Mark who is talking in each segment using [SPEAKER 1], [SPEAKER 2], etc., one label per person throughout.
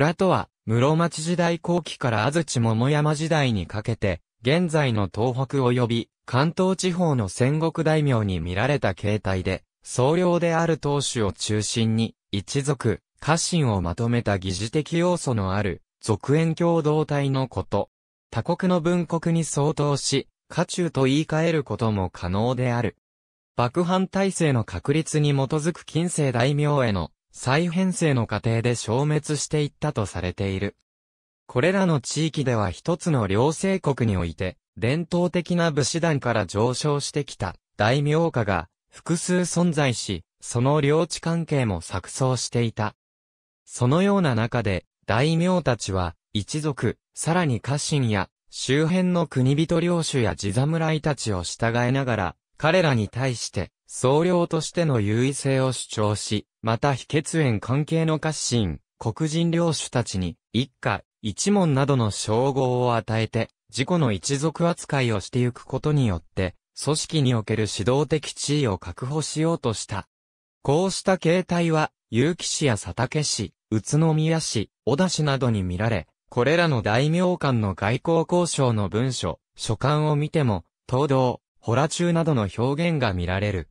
[SPEAKER 1] 洞とは、室町時代後期から安土桃山時代にかけて、現在の東北及び関東地方の戦国大名に見られた形態で、総領である当主を中心に、一族、家臣をまとめた疑似的要素のある、俗縁共同体のこと。他国の文国に相当し、家中と言い換えることも可能である。幕藩体制の確立に基づく近世大名への再編成の過程で消滅していったとされている。これらの地域では一つの両政国において、伝統的な武士団から上昇してきた大名家が複数存在し、その領地関係も錯綜していた。そのような中で、大名たちは、一族、さらに家臣や、周辺の国人領主や地侍たちを従えながら、彼らに対して、総領としての優位性を主張し、また非血縁関係の家臣、黒人領主たちに、一家、一門などの称号を与えて、自己の一族扱いをしてゆくことによって、組織における指導的地位を確保しようとした。こうした形態は、結城市や佐竹市、宇都宮市、小田市などに見られ、これらの大名間の外交交渉の文書、書簡を見ても、東道、ホラ中などの表現が見られる。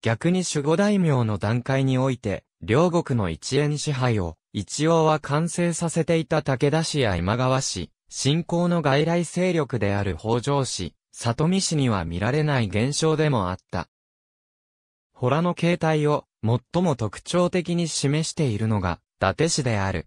[SPEAKER 1] 逆に守護大名の段階において、両国の一円支配を、一応は完成させていた武田氏や今川氏、信仰の外来勢力である北条氏、里見氏には見られない現象でもあった。ホラの形態を最も特徴的に示しているのが、伊達氏である。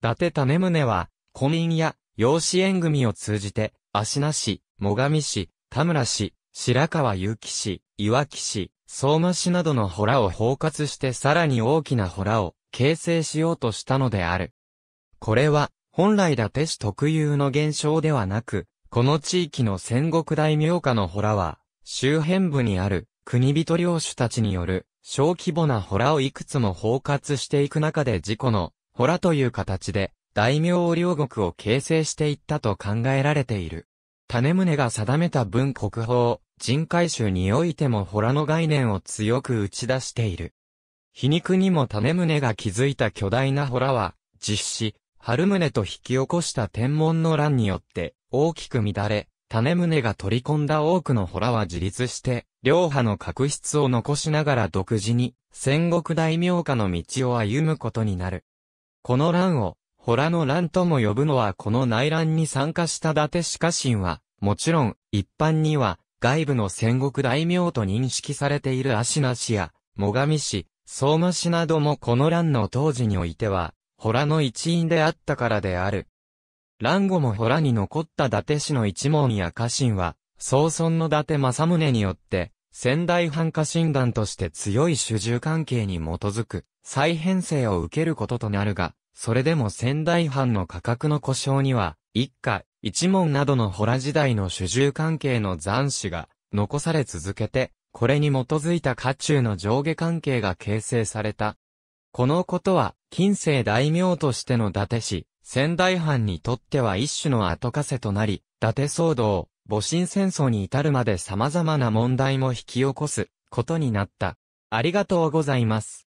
[SPEAKER 1] 伊達種宗は、古民や養子縁組を通じて、足名氏、最上氏、田村氏、白川祐城氏、岩木氏、相馬市などの洞を包括してさらに大きな洞を形成しようとしたのである。これは、本来伊達市特有の現象ではなく、この地域の戦国大名家の洞は、周辺部にある国人領主たちによる小規模な洞をいくつも包括していく中で自己の洞という形で大名領国を形成していったと考えられている。種宗が定めた文国法、人海衆においてもホラの概念を強く打ち出している。皮肉にも種宗が築いた巨大なホラは、実施、春宗と引き起こした天文の乱によって大きく乱れ、種宗が取り込んだ多くのホラは自立して、両派の確執を残しながら独自に戦国大名家の道を歩むことになる。この乱を、ホラの乱とも呼ぶのはこの内乱に参加した伊達歯科神は、もちろん、一般には、外部の戦国大名と認識されている芦名氏や、最上氏、相馬氏などもこの乱の当時においては、ラの一員であったからである。乱後もラに残った伊達氏の一門や家臣は、総尊の伊達政宗によって、仙台藩家臣団として強い主従関係に基づく、再編成を受けることとなるが、それでも仙台藩の価格の故障には、一家、一門などのホラ時代の主従関係の残滓が残され続けて、これに基づいた家中の上下関係が形成された。このことは、近世大名としての伊達氏、仙台藩にとっては一種の後枷となり、伊達騒動、戊辰戦争に至るまで様々な問題も引き起こすことになった。ありがとうございます。